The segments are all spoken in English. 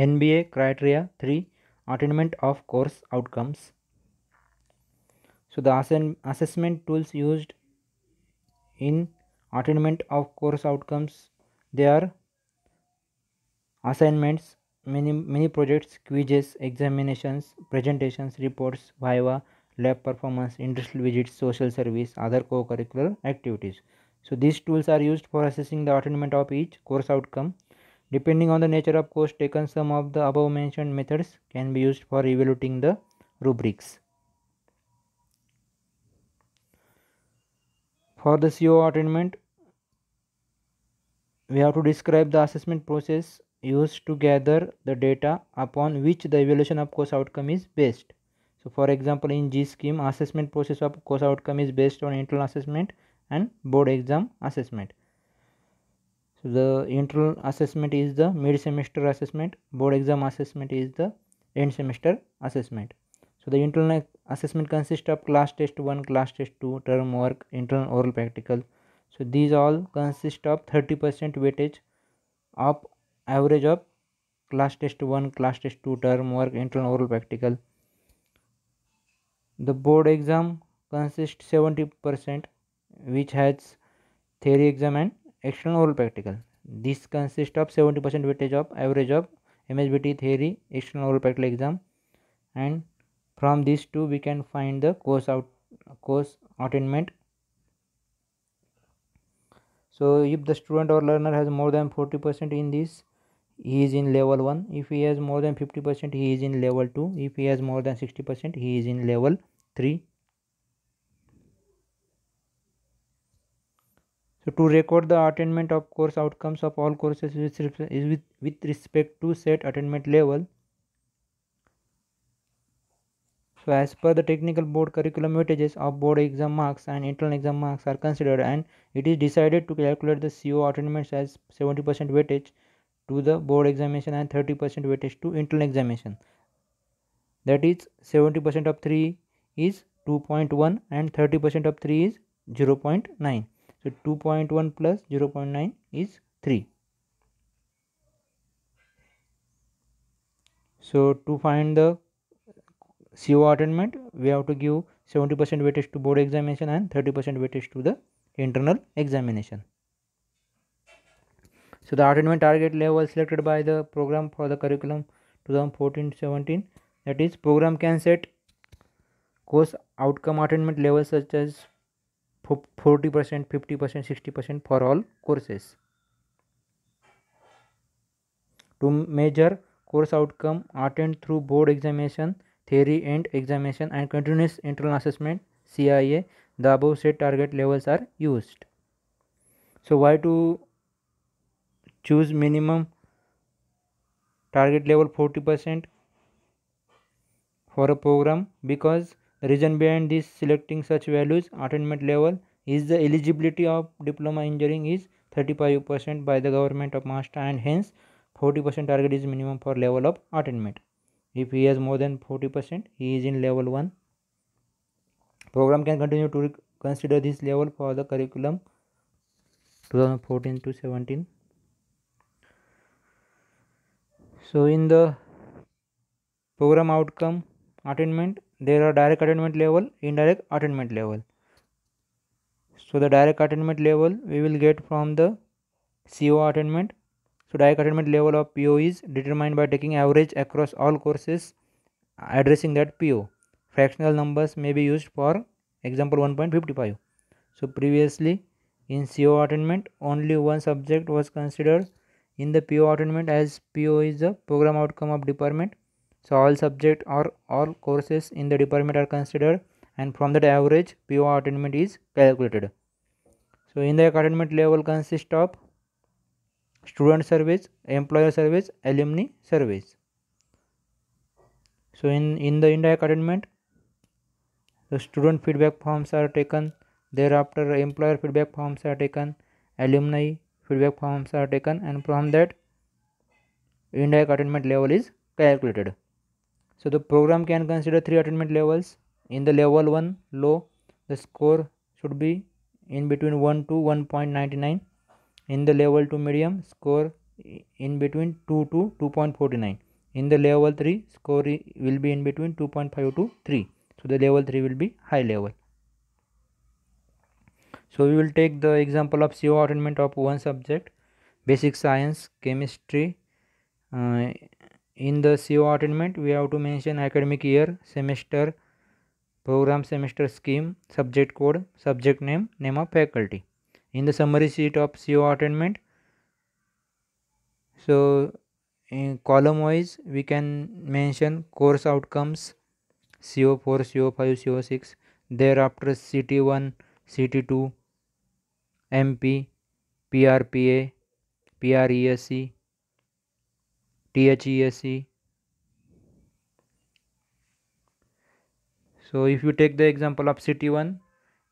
NBA criteria 3 attainment of course outcomes. So the assen assessment tools used in attainment of course outcomes they are assignments many many projects quizzes examinations presentations reports viva lab performance industrial visits social service other co-curricular activities so these tools are used for assessing the attainment of each course outcome Depending on the nature of course taken, some of the above mentioned methods can be used for evaluating the rubrics. For the CO attainment, we have to describe the assessment process used to gather the data upon which the evaluation of course outcome is based. So for example in G scheme assessment process of course outcome is based on internal assessment and board exam assessment. So the internal assessment is the mid-semester assessment, board exam assessment is the end semester assessment. So the internal assessment consists of class test 1, class test 2, term work, internal oral practical. So these all consist of 30% weightage of average of class test 1, class test 2, term work, internal oral practical. The board exam consists 70% which has theory exam and external oral practical this consists of 70% weightage of average of MSBT theory external oral practical exam and from these two we can find the course out course attainment so if the student or learner has more than 40% in this he is in level 1 if he has more than 50% he is in level 2 if he has more than 60% he is in level 3 So to record the attainment of course outcomes of all courses with, with respect to set attainment level. So as per the technical board curriculum weightages of board exam marks and internal exam marks are considered and it is decided to calculate the CO attainments as 70% weightage to the board examination and 30% weightage to internal examination. That is 70% of 3 is 2.1 and 30% of 3 is 0.9. So 2.1 plus 0.9 is 3. So to find the CO attainment, we have to give 70% weightage to board examination and 30% weightage to the internal examination. So the attainment target level selected by the program for the curriculum 2014-17 that is program can set course outcome attainment levels such as forty percent fifty percent sixty percent for all courses to measure course outcome attained through board examination theory end examination and continuous internal assessment C I A the above set target levels are used so why to choose minimum target level forty percent for a program because reason behind this selecting such values attainment level is the eligibility of diploma engineering is 35% by the government of Maharashtra and hence 40% target is minimum for level of attainment. If he has more than 40%, he is in level 1. Program can continue to consider this level for the curriculum 2014 to 17. So in the program outcome attainment there are direct attainment level indirect attainment level so the direct attainment level we will get from the CO attainment so direct attainment level of PO is determined by taking average across all courses addressing that PO fractional numbers may be used for example 1.55 so previously in CO attainment only one subject was considered in the PO attainment as PO is the program outcome of department so all subject or all courses in the department are considered and from that average PO attainment is calculated. So in the attainment level consists of student service, employer service, alumni service. So in, in the indirect attainment, the student feedback forms are taken, thereafter employer feedback forms are taken, alumni feedback forms are taken and from that indirect attainment level is calculated. So the program can consider three attainment levels. In the level 1 low, the score should be in between 1 to 1.99. In the level 2 medium, score in between 2 to 2.49. In the level 3, score will be in between 2.5 to 3. So the level 3 will be high level. So we will take the example of CO attainment of one subject, basic science, chemistry, uh, in the CO attainment we have to mention academic year, semester, program semester scheme, subject code, subject name, name of faculty. In the summary sheet of CO attainment, so in column wise we can mention course outcomes CO4, CO5, CO6, thereafter CT1, CT2, MP, PRPA, PRESC, THESE. So if you take the example of CT1,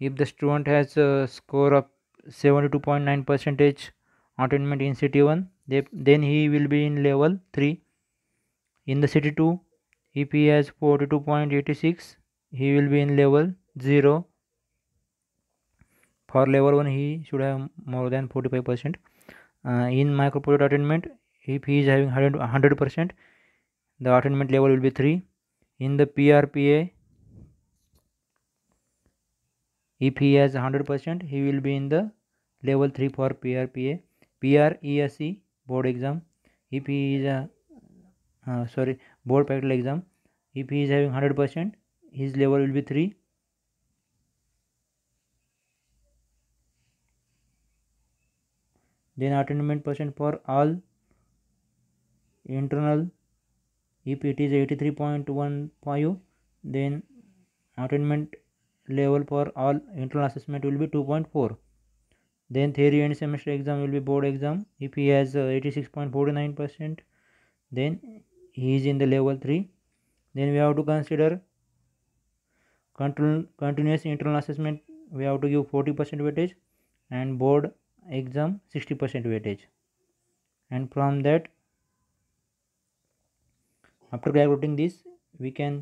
if the student has a score of 72.9 percentage attainment in CT1, then he will be in level 3. In the CT2, if he has 42.86, he will be in level 0. For level 1, he should have more than 45%. Uh, in microprocessor attainment, if he is having 100 100% the attainment level will be 3 in the prpa if he has 100 he will be in the level 3 for prpa presc board exam if he is a uh, sorry board practical exam if he is having 100 his level will be 3 then attainment percent for all internal if it is 83.15 then attainment level for all internal assessment will be 2.4 then theory and semester exam will be board exam if he has uh, 86.49 percent then he is in the level 3 then we have to consider control, continuous internal assessment we have to give 40 percent weightage and board exam 60 percent weightage and from that after calculating this we can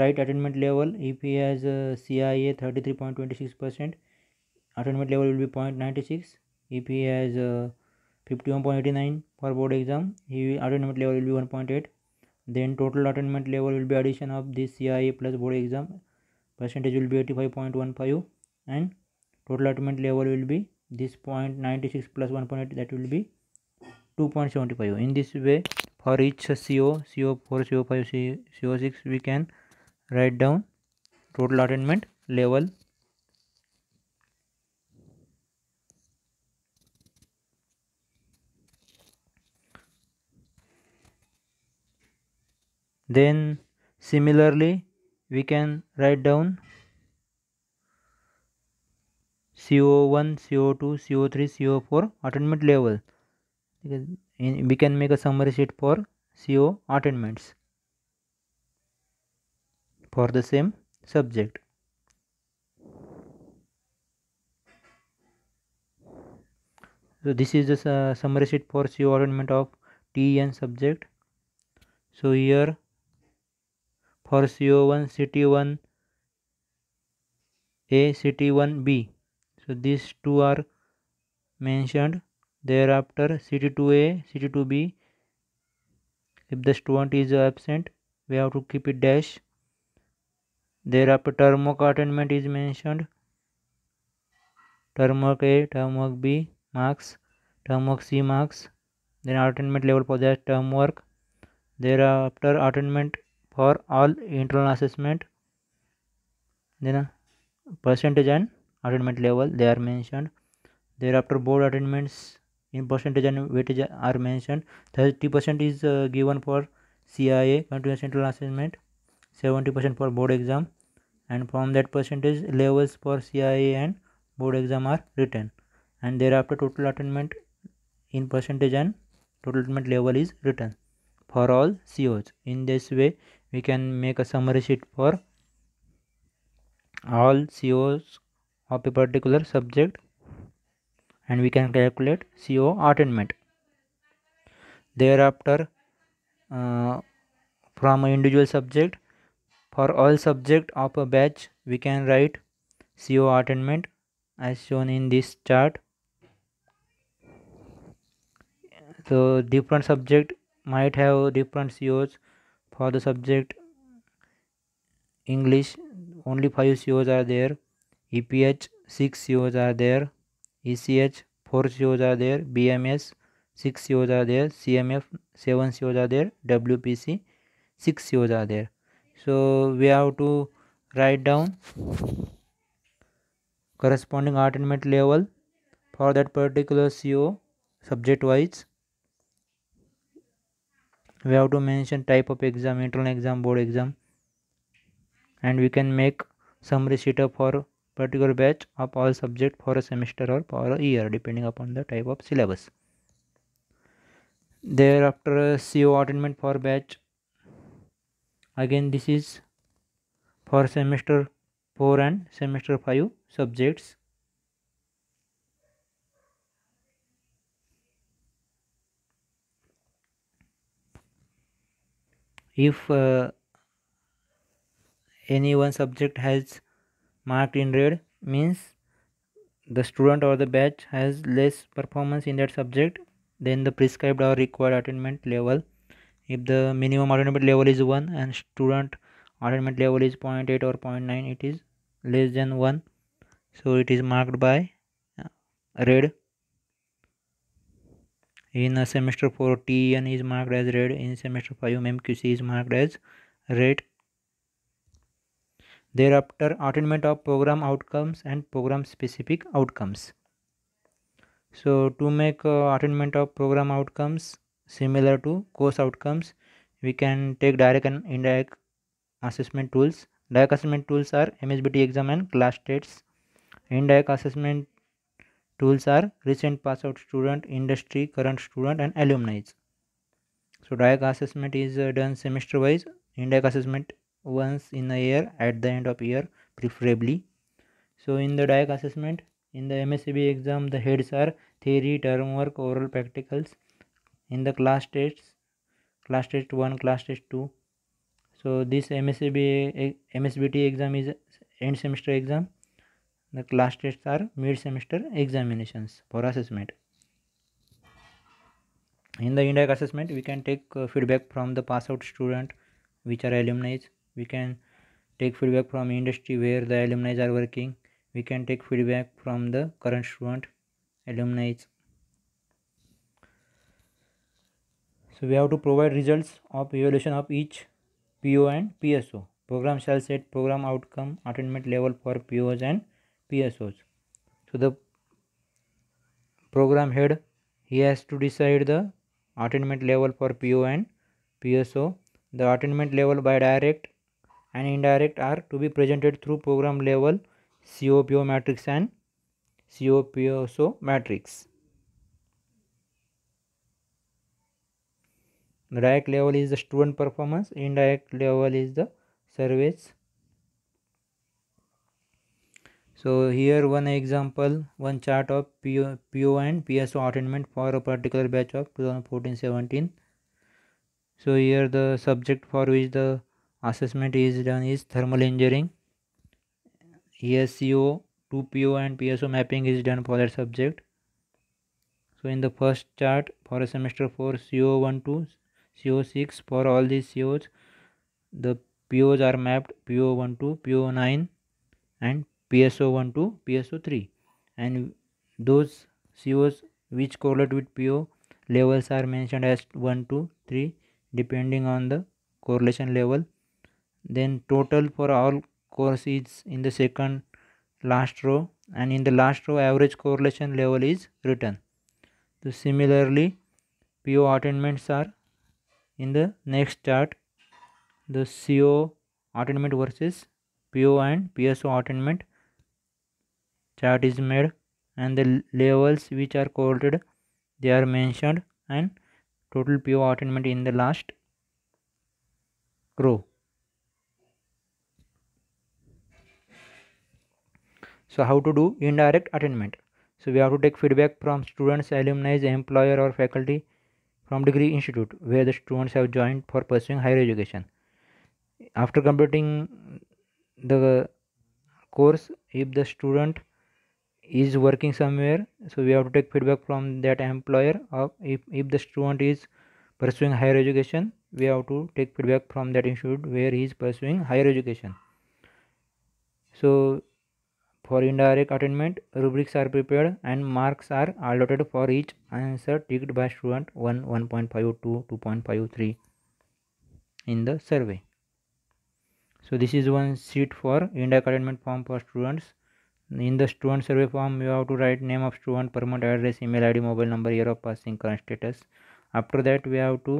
write attainment level if he has CIA 33.26 percent attainment level will be 0.96 if he has uh, 51.89 for board exam he attainment level will be 1.8 then total attainment level will be addition of this CIA plus board exam percentage will be 85.15 and total attainment level will be this 0.96 plus 1.8 that will be 2.75 in this way for each CO, CO4, CO5, CO6 we can write down total attainment level then similarly we can write down CO1, CO2, CO3, CO4 attainment level and we can make a summary sheet for CO attainments for the same subject. So this is the uh, summary sheet for CO attainment of and subject. So here for CO1, CT1, A, CT1, B. So these two are mentioned thereafter ct2a ct2b if the student is absent we have to keep it dash thereafter term work attainment is mentioned term work a term work b marks term work c marks then attainment level for that term work thereafter attainment for all internal assessment then uh, percentage and attainment level they are mentioned thereafter board attainments in percentage and weightage are mentioned 30% is uh, given for CIA continuous central assessment 70% for board exam and from that percentage levels for CIA and board exam are written and thereafter total attainment in percentage and total attainment level is written for all COs in this way we can make a summary sheet for all COs of a particular subject and we can calculate CO attainment. Thereafter, uh, from an individual subject, for all subject of a batch, we can write CO attainment as shown in this chart. So different subject might have different COs for the subject English only 5 COs are there EPH 6 COs are there ECH, 4 COs are there, BMS, 6 COs are there, CMF, 7 COs are there, WPC, 6 COs are there. So we have to write down corresponding attainment level for that particular CO subject wise. We have to mention type of exam, internal exam, board exam and we can make summary sheet up for particular batch of all subject for a semester or for a year depending upon the type of syllabus thereafter CO attainment for batch again this is for semester 4 and semester 5 subjects if uh, any one subject has marked in red means the student or the batch has less performance in that subject than the prescribed or required attainment level if the minimum attainment level is 1 and student attainment level is 0.8 or 0.9 it is less than 1 so it is marked by uh, red in semester 4 ten is marked as red in semester 5 mqc is marked as red thereafter attainment of program outcomes and program specific outcomes so to make uh, attainment of program outcomes similar to course outcomes we can take direct and indirect assessment tools direct assessment tools are msbt exam and class tests indirect assessment tools are recent pass out student industry current student and alumni so direct assessment is uh, done semester wise indirect assessment once in a year at the end of year preferably so in the DIAC assessment in the MSCB exam the heads are theory term work oral practicals in the class tests class test 1 class test 2 so this MSCB MSBT exam is end semester exam the class tests are mid semester examinations for assessment in the indirect assessment we can take uh, feedback from the pass out student which are alumni we can take feedback from industry where the alumni are working we can take feedback from the current student alumni so we have to provide results of evaluation of each PO and PSO program shall set program outcome attainment level for POs and PSOs so the program head he has to decide the attainment level for PO and PSO the attainment level by direct and indirect are to be presented through program level COPO matrix and COPSO matrix. Direct level is the student performance, indirect level is the surveys. So here one example, one chart of PO, PO and PSO attainment for a particular batch of 2014-17. So here the subject for which the assessment is done is thermal engineering ESCO 2PO and PSO mapping is done for that subject so in the first chart for a semester for CO1 to CO6 for all these COs the POs are mapped PO1 to PO9 and PSO1 to PSO3 and those COs which correlate with PO levels are mentioned as 1 2 3 depending on the correlation level then total for all course is in the second last row and in the last row average correlation level is written so similarly PO attainments are in the next chart the CO attainment versus PO and PSO attainment chart is made and the levels which are correlated they are mentioned and total PO attainment in the last row so how to do indirect attainment so we have to take feedback from students alumni employer or faculty from degree institute where the students have joined for pursuing higher education after completing the course if the student is working somewhere so we have to take feedback from that employer or if, if the student is pursuing higher education we have to take feedback from that institute where he is pursuing higher education so for indirect attainment, rubrics are prepared and marks are allotted for each answer ticked by student 1, 1.5, 2, 3 in the survey. So this is one sheet for indirect attainment form for students. In the student survey form, you have to write name of student, permanent address, email ID, mobile number, year of passing, current status. After that, we have to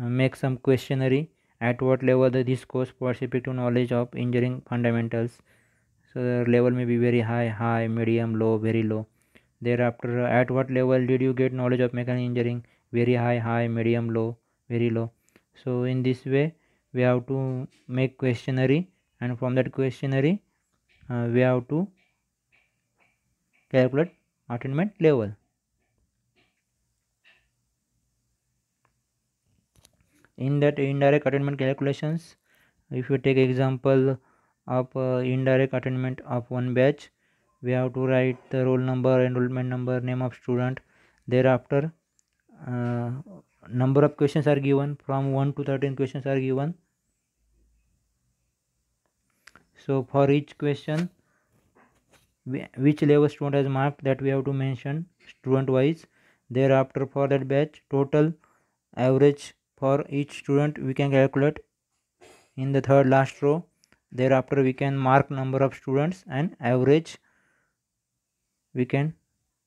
uh, make some questionnaire at what level the, this course participates to knowledge of engineering fundamentals so the level may be very high high medium low very low thereafter at what level did you get knowledge of mechanical engineering very high high medium low very low so in this way we have to make questionnaire and from that questionnaire uh, we have to calculate attainment level in that indirect attainment calculations if you take example of uh, indirect attainment of one batch we have to write the roll number enrollment number name of student thereafter uh, number of questions are given from 1 to 13 questions are given so for each question which level student has marked that we have to mention student wise thereafter for that batch total average for each student we can calculate in the third last row thereafter we can mark number of students and average we can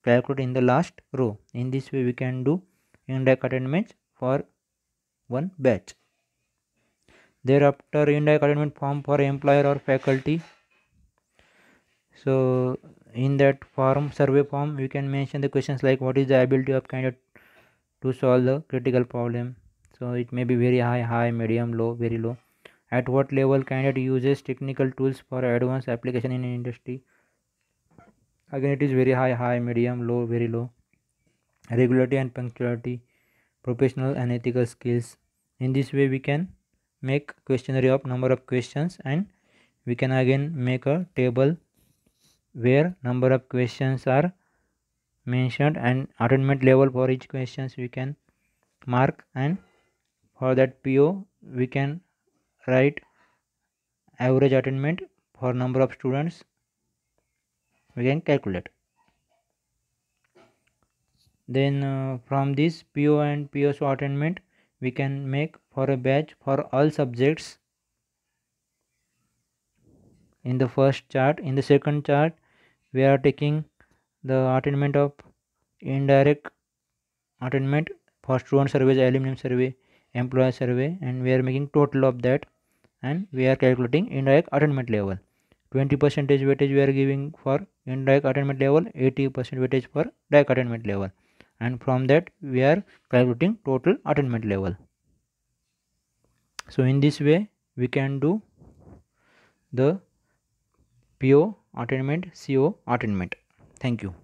calculate in the last row in this way we can do indirect attainment for one batch thereafter indirect attainment form for employer or faculty so in that form survey form we can mention the questions like what is the ability of candidate to solve the critical problem so it may be very high high medium low very low at what level candidate uses technical tools for advanced application in industry? Again, it is very high, high, medium, low, very low. Regularity and punctuality, professional and ethical skills. In this way, we can make questionnaire of number of questions and we can again make a table where number of questions are mentioned and attainment level for each questions we can mark and for that PO we can write average attainment for number of students we can calculate then uh, from this PO and PSO attainment we can make for a batch for all subjects in the first chart in the second chart we are taking the attainment of indirect attainment for student survey, aluminum survey employer survey and we are making total of that and we are calculating indirect attainment level 20 percentage weightage we are giving for indirect attainment level 80 percent weightage for direct attainment level and from that we are calculating total attainment level so in this way we can do the PO attainment CO attainment thank you